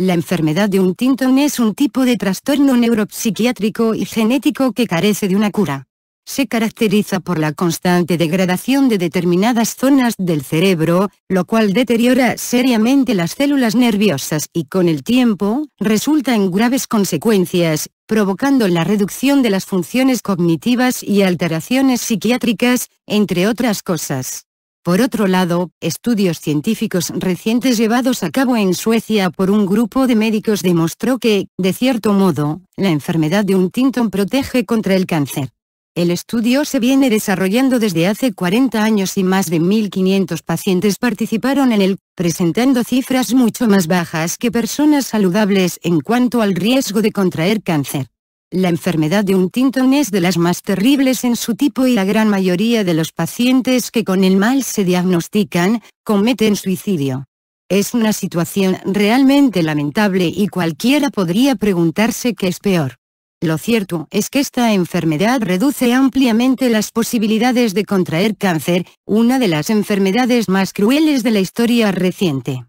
La enfermedad de Huntington es un tipo de trastorno neuropsiquiátrico y genético que carece de una cura. Se caracteriza por la constante degradación de determinadas zonas del cerebro, lo cual deteriora seriamente las células nerviosas y con el tiempo, resulta en graves consecuencias, provocando la reducción de las funciones cognitivas y alteraciones psiquiátricas, entre otras cosas. Por otro lado, estudios científicos recientes llevados a cabo en Suecia por un grupo de médicos demostró que, de cierto modo, la enfermedad de Huntington protege contra el cáncer. El estudio se viene desarrollando desde hace 40 años y más de 1.500 pacientes participaron en él, presentando cifras mucho más bajas que personas saludables en cuanto al riesgo de contraer cáncer. La enfermedad de Huntington es de las más terribles en su tipo y la gran mayoría de los pacientes que con el mal se diagnostican, cometen suicidio. Es una situación realmente lamentable y cualquiera podría preguntarse qué es peor. Lo cierto es que esta enfermedad reduce ampliamente las posibilidades de contraer cáncer, una de las enfermedades más crueles de la historia reciente.